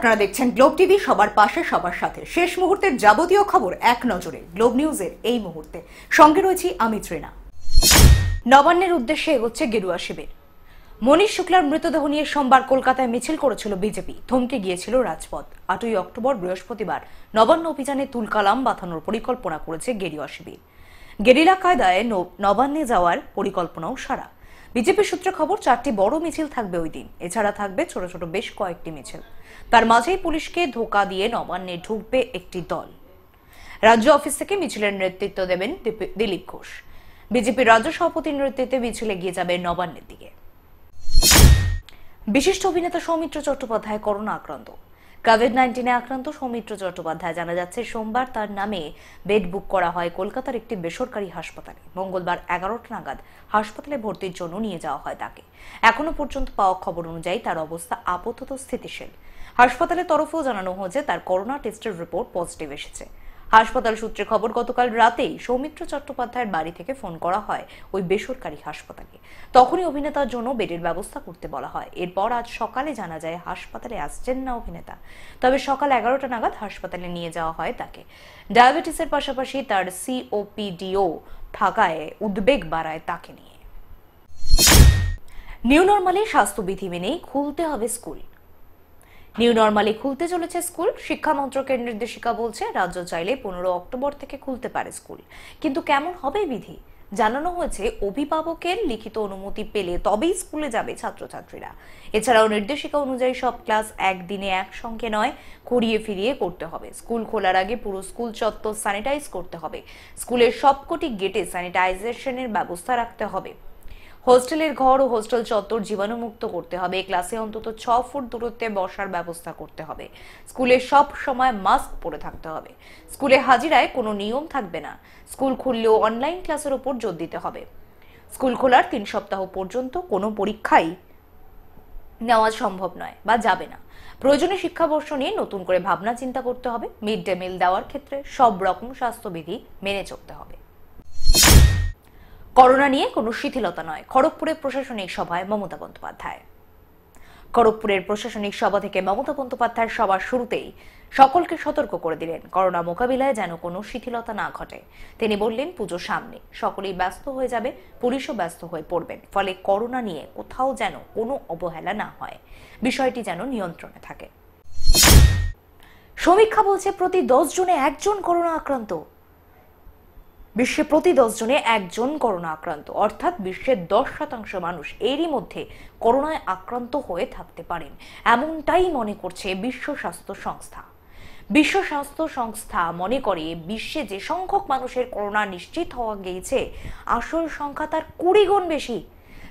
আপনারা দেখছেন globe TV সবার পাশে সবার সাথে শেষ মুহূর্তের যাবতীয় খবর এক নজরে গ্লোব নিউজের এই মুহূর্তে সঙ্গে রয়েছি আমি ত্রিনা নবান্নের উদ্দেশ্যে এগোচ্ছে গেরুয়া শিবির মনীষ শুক্লার মৃতদেহ নিয়ে সোমবার কলকাতায় মিছিল করেছিল বিজেপি থমকে গিয়েছিল রাজপথ আটই অক্টোবর বৃহস্পতিবার নবান্ন অভিযানে তুলকালাম বাঁধানোর পরিকল্পনা করেছে গেরুয়া শিবির গেরিলা কায়দায় নবান্নে যাওয়ার পরিকল্পনাও সারা বিজেপি সূত্রে খবর চারটি বড় মিছিল থাকবে ওই দিন এছাড়া থাকবে ছোট ছোট বেশ কয়েকটি মিছিল তার মাঝেই পুলিশকে ধোকা দিয়ে নবান্নে ঢুকবে একটি দল রাজ্য অফিস থেকে মিছিলের নেতৃত্ব দেবেন দিলীপ ঘোষ বিজেপির রাজ্য সভাপতির নেতৃত্বে মিছিলে এগিয়ে যাবে নবান্নের দিকে বিশিষ্ট অভিনেতা সৌমিত্র চট্টোপাধ্যায় করোনা আক্রান্ত কোভিড নাইন্টিনে আক্রান্ত সৌমিত্র চট্টোপাধ্যায় জানা যাচ্ছে সোমবার তার নামে বেড বুক করা হয় কলকাতার একটি বেসরকারি হাসপাতালে মঙ্গলবার এগারোটা নাগাদ হাসপাতালে ভর্তির জন্য নিয়ে যাওয়া হয় তাকে এখনো পর্যন্ত পাওয়া খবর অনুযায়ী তার অবস্থা আপাতত স্থিতিশীল হাসপাতালের তরফেও জানানো হয়েছে তার করোনা টেস্টের রিপোর্ট পজিটিভ এসেছে হাসপাতাল সূত্রে খবর গতকাল রাতেই সৌমিত্র চট্টোপাধ্যায়ের বাড়ি থেকে ফোন করা হয় ওই বেসরকারি হাসপাতালে তখনই অভিনেতার জন্য বেডের ব্যবস্থা করতে বলা হয় এরপর আজ সকালে জানা যায় হাসপাতালে আসছেন না অভিনেতা তবে সকাল এগারোটা নাগাদ হাসপাতালে নিয়ে যাওয়া হয় তাকে ডায়াবেটিসের পাশাপাশি তার সিওপিডিও থাকায় উদ্বেগ বাড়ায় তাকে নিয়ে নিউ নর্মালে স্বাস্থ্যবিধি মেনেই খুলতে হবে স্কুল নিউ নর্মালি খুলতে চলেছে স্কুল শিক্ষা মন্ত্রকের নির্দেশিকা বলছে রাজ্য চাইলে পনেরো অক্টোবর থেকে খুলতে পারে স্কুল কিন্তু কেমন হবে বিধি জানানো হয়েছে অভিভাবকের লিখিত অনুমতি পেলে তবেই স্কুলে যাবে ছাত্রছাত্রীরা এছাড়াও নির্দেশিকা অনুযায়ী সব ক্লাস একদিনে একসঙ্গে নয় ঘুরিয়ে ফিরিয়ে করতে হবে স্কুল খোলার আগে পুরো স্কুল চত্বর স্যানিটাইজ করতে হবে স্কুলের সবকটি গেটে স্যানিটাইজেশনের ব্যবস্থা রাখতে হবে হোস্টেলের ঘর ও হোস্টেল চত্বর জীবাণুমুক্ত করতে হবে ক্লাসে অন্তত ছ ফুট দূরত্বে বসার ব্যবস্থা করতে হবে স্কুলে সব সময় মাস্ক পরে থাকতে হবে স্কুলে হাজিরায় কোনো নিয়ম থাকবে না স্কুল খুললেও অনলাইন ক্লাসের ওপর জোর দিতে হবে স্কুল খোলার তিন সপ্তাহ পর্যন্ত কোনো পরীক্ষাই নেওয়া সম্ভব নয় বা যাবে না প্রয়োজনে শিক্ষাবর্ষ নিয়ে নতুন করে ভাবনা চিন্তা করতে হবে মিড ডে মিল দেওয়ার ক্ষেত্রে সব রকম স্বাস্থ্যবিধি মেনে চলতে হবে করোনা নিয়ে কোনো শিথিলতা নয় খড়গপুরের প্রশাসনিক সভায় মমতা বন্দ্যোপাধ্যায় খড়গপুরের প্রশাসনিক সভা থেকে মমতা বন্দ্যোপাধ্যায় সভার শুরুতেই সকলকে সতর্ক করে দিলেন করোনা মোকাবিলায় যেন কোনো শিথিলতা না ঘটে তিনি বললেন পুজো সামনে সকলেই ব্যস্ত হয়ে যাবে পুলিশও ব্যস্ত হয়ে পড়বেন ফলে করোনা নিয়ে কোথাও যেন কোনো অবহেলা না হয় বিষয়টি যেন নিয়ন্ত্রণে থাকে সমীক্ষা বলছে প্রতি দশ জনে একজন করোনা আক্রান্ত বিশ্বে প্রতি দশ জনে একজন করোনা আক্রান্ত অর্থাৎ বিশ্বের দশ শতাংশ মানুষ এরই মধ্যে করোনায় আক্রান্ত হয়ে থাকতে পারেন এমনটাই মনে করছে বিশ্ব স্বাস্থ্য সংস্থা বিশ্ব স্বাস্থ্য সংস্থা মনে করে বিশ্বে যে সংখ্যক মানুষের করোনা নিশ্চিত হওয়া গিয়েছে আসল সংখ্যা তার কুড়ি গুণ বেশি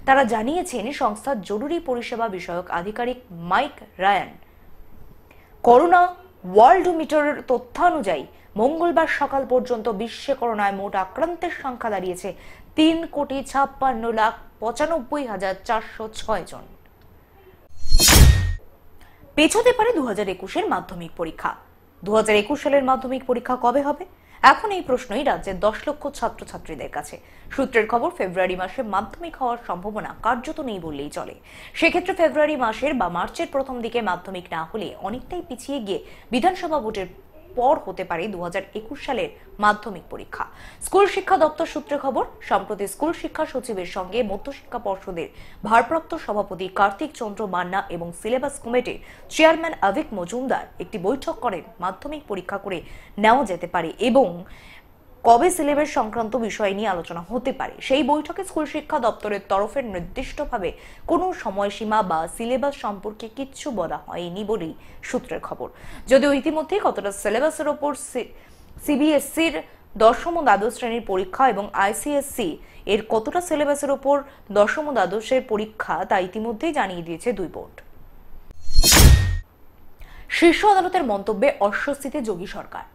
তারা জানিয়েছেন সংস্থার জরুরি পরিষেবা বিষয়ক আধিকারিক মাইক রায়ান করোনা ওয়ার্ল্ড মিটারের তথ্যানুযায়ী মঙ্গলবার সকাল পর্যন্ত বিশ্বে করোনায় মোট আক্রান্তের সংখ্যা দাঁড়িয়েছে তিন কোটি ছাপ্পান্ন লাখ পঁচানব্বই হাজার চারশো ছয় জন পেছোতে পারে দু হাজার একুশের মাধ্যমিক পরীক্ষা দু হাজার একুশ সালের মাধ্যমিক পরীক্ষা কবে হবে এখন এই প্রশ্নই রাজ্যের দশ লক্ষ ছাত্রছাত্রীদের কাছে সূত্রের খবর ফেব্রুয়ারি মাসে মাধ্যমিক হওয়ার সম্ভাবনা কার্যত নেই বললেই চলে সেক্ষেত্রে ফেব্রুয়ারি মাসের বা মার্চের প্রথম দিকে মাধ্যমিক না হলে অনেকটাই পিছিয়ে গিয়ে বিধানসভা ভোটের পর হতে পারে দু সালের মাধ্যমিক পরীক্ষা স্কুল শিক্ষা দপ্তর সূত্রে খবর সম্প্রতি স্কুল শিক্ষা সচিবের সঙ্গে মধ্যশিক্ষা পর্ষদের ভারপ্রাপ্ত সভাপতি কার্তিক চন্দ্র মান্না এবং সিলেবাস কমিটির চেয়ারম্যান আবিক মজুমদার একটি বৈঠক করেন মাধ্যমিক পরীক্ষা করে নেওয়া যেতে পারে এবং কবে সিলেবাস সংক্রান্ত বিষয় নিয়ে আলোচনা হতে পারে সেই বৈঠকে স্কুল শিক্ষা দপ্তরের তরফের নির্দিষ্টভাবে কোনো সময়সীমা বা সিলেবাস সম্পর্কে কিচ্ছু বলা হয়নি বলেই সূত্রের খবর যদিও ইতিমধ্যেই কতটা সিলেবাসের ওপর সিবিএসসির দশম ও দ্বাদশ শ্রেণীর পরীক্ষা এবং আইসিএসসি এর কতটা সিলেবাসের ওপর দশম ও দ্বাদশের পরীক্ষা তা ইতিমধ্যেই জানিয়ে দিয়েছে দুই বোর্ড শীর্ষ আদালতের মন্তব্যে অস্বস্তিতে যোগী সরকার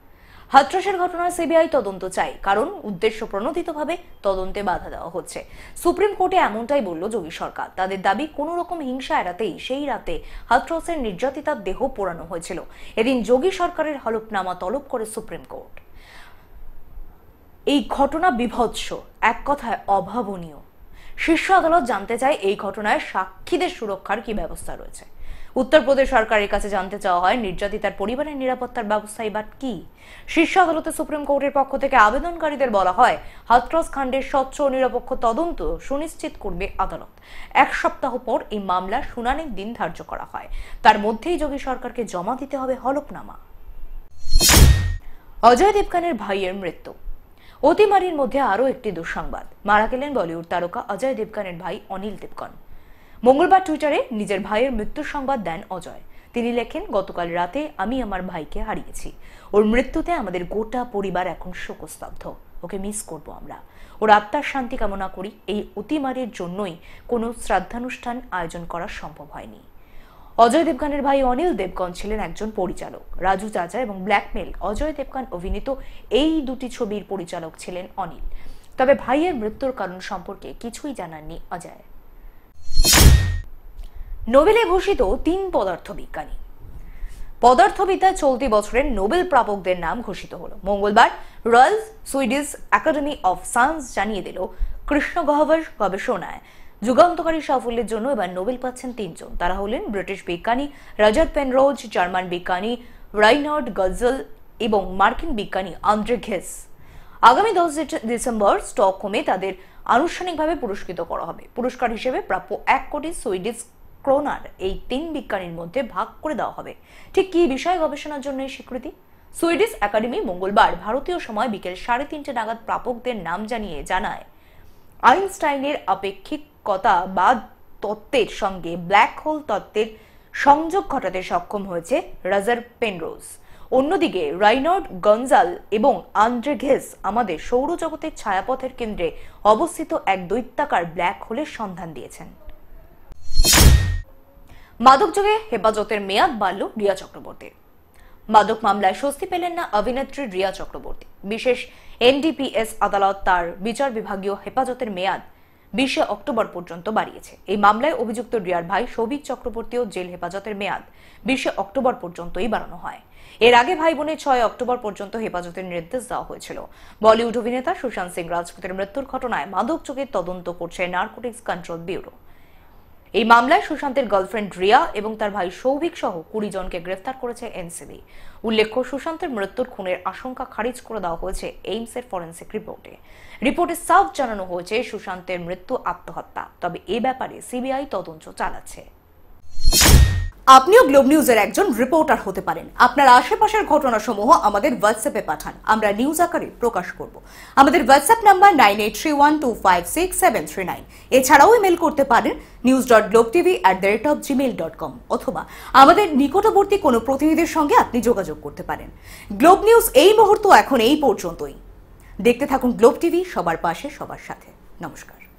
হাত্রসের ঘটনার সিবিআই তদন্ত চাই কারণ উদ্দেশ্য প্রণোদিতভাবে তদন্তে বাধা দেওয়া হচ্ছে সুপ্রিম কোর্টে এমনটাই বলল যোগী সরকার তাদের দাবি কোন রকম হিংসা এড়াতেই সেই রাতে হাথরাসের নির্যাতিতার দেহ পোড়ানো হয়েছিল এদিন যোগী সরকারের হলফনামা তলব করে সুপ্রিম কোর্ট এই ঘটনা বিভৎস এক কথায় অভাবনীয় শীর্ষ আদালত জানতে চায় এই ঘটনায় সাক্ষীদের সুরক্ষার কি ব্যবস্থা রয়েছে উত্তরপ্রদেশ সরকারের কাছে জানতে চাওয়া হয় নির্যাতিতার পরিবারের নিরাপত্তার ব্যবস্থা এবার কি শীর্ষ আদালতে সুপ্রিম কোর্টের পক্ষ থেকে আবেদনকারীদের বলা হয় হাতরস খান্ডের স্বচ্ছ ও নিরপেক্ষ তদন্ত সুনিশ্চিত করবে আদালত এক সপ্তাহ পর এই মামলা শুনানির দিন ধার্য করা হয় তার মধ্যেই যোগী সরকারকে জমা দিতে হবে হলফনামা অজয় দেবকানের ভাইয়ের মৃত্যু অতিমারির মধ্যে আরও একটি দুঃসংবাদ মারা গেলেন বলিউড তারকা অজয় দেবকানের ভাই অনিল দেবকান মঙ্গলবার টুইটারে নিজের ভাইয়ের মৃত্যুর সংবাদ দেন অজয় তিনি লেখেন গতকাল রাতে আমি আমার ভাইকে হারিয়েছি ওর মৃত্যুতে আমাদের গোটা পরিবার এখন শোকস্তব্ধ ওকে মিস করব আমরা ওর আত্মার শান্তি কামনা করি এই অতিমারের জন্যই কোনো শ্রাদ্ধানুষ্ঠান আয়োজন করা সম্ভব হয়নি অজয় দেবগানের ভাই অনিল দেবগন ছিলেন একজন পরিচালক রাজু চাচা এবং ব্ল্যাকমেল অজয় দেবগান অভিনীত এই দুটি ছবির পরিচালক ছিলেন অনিল তবে ভাইয়ের মৃত্যুর কারণ সম্পর্কে কিছুই জানাননি অজয় নোবেলে ভূষিত তিন পদার্থ বিজ্ঞানী পদার্থবিদ্যায় চলতি বছরের নোবেল প্রাপকদের নাম ঘোষিত হলো মঙ্গলবার royal Swedish academy of science জানিয়ে দিল কৃষ্ণ গহ্বর গবেষণায় যুগান্তকারী সাফল্যের জন্য এবার নোবেল পাচ্ছেন তিনজন তারা হলেন ব্রিটিশ বিজ্ঞানী রাজাত পেনরোজ জার্মান বিজ্ঞানী রাইনার্ড গজল এবং মার্কিন বিজ্ঞানী আন্দ্রে ঘেস আগামী দশ ডিসেম্বর স্টক স্টকহোমে তাদের আনুষ্ঠানিকভাবে পুরস্কৃত করা হবে পুরস্কার হিসেবে প্রাপ্য এক কোটি সুইডিশ ক্রোনার এই তিন বিজ্ঞানীর মধ্যে ভাগ করে দেওয়া হবে ঠিক কি বিষয়ে গবেষণার জন্য এই স্বীকৃতি সুইডিশ একাডেমি মঙ্গলবার ভারতীয় সময় বিকেল সাড়ে তিনটে নাগাদ প্রাপকদের নাম জানিয়ে জানায় আইনস্টাইনের আপেক্ষিকতা বা তত্ত্বের সঙ্গে ব্ল্যাক হোল তত্ত্বের সংযোগ ঘটাতে সক্ষম হয়েছে রাজার পেনরোজ অন্যদিকে রাইনর্ড গঞ্জাল এবং আন্দ্রে ঘেস আমাদের সৌরজগতের ছায়াপথের কেন্দ্রে অবস্থিত এক দৈত্যাকার ব্ল্যাক হোলের সন্ধান দিয়েছেন মাদকযোগে হেফাজতের মেয়াদ বাড়ল রিয়া চক্রবর্তীর মাদক মামলায় স্বস্তি পেলেন না অভিনেত্রী রিয়া চক্রবর্তী বিশেষ এনডিপিএস আদালত তার বিচার বিভাগীয় হেফাজতের মেয়াদ বিশে অক্টোবর পর্যন্ত বাড়িয়েছে এই মামলায় অভিযুক্ত রিয়ার ভাই সৌভিক চক্রবর্তীও জেল হেফাজতের মেয়াদ বিশে অক্টোবর পর্যন্তই বাড়ানো হয় এর আগে ভাই বোনের ছয় অক্টোবর পর্যন্ত হেফাজতের নির্দেশ দেওয়া হয়েছিল বলিউড অভিনেতা সুশান্ত সিং রাজপুতের মৃত্যুর ঘটনায় মাদক যোগের তদন্ত করছে নার্কোটিক্স কন্ট্রোল ব্যুরো এই মামলায় সুশান্তের গার্লফ্রেন্ড রিয়া এবং তার ভাই সৌভিক সহ কুড়ি জনকে গ্রেফতার করেছে এনসিবি উল্লেখ্য সুশান্তের মৃত্যুর খুনের আশঙ্কা খারিজ করে দেওয়া হয়েছে এইমসের ফরেন্সিক রিপোর্টে রিপোর্টে সাফ জানানো হয়েছে সুশান্তের মৃত্যু আত্মহত্যা তবে এ ব্যাপারে সিবিআই তদন্ত চালাচ্ছে আপনিও গ্লোব নিউজের একজন রিপোর্টার হতে পারেন আপনার আশেপাশের ঘটনাসমূহ আমাদের হোয়াটসঅ্যাপে পাঠান আমরা নিউজ আকারে প্রকাশ করব আমাদের WhatsApp number nine eight three one two five six seven three nine এছাড়াও ইমেল করতে পারেন news dot globe TV at the rate of Gmail dot com অথবা আমাদের নিকটবর্তী কোনো প্রতিনিধির সঙ্গে আপনি যোগাযোগ করতে পারেন গ্লোব নিউজ এই মুহূর্ত এখন এই পর্যন্তই দেখতে থাকুন গ্লোব টিভি সবার পাশে সবার সাথে নমস্কার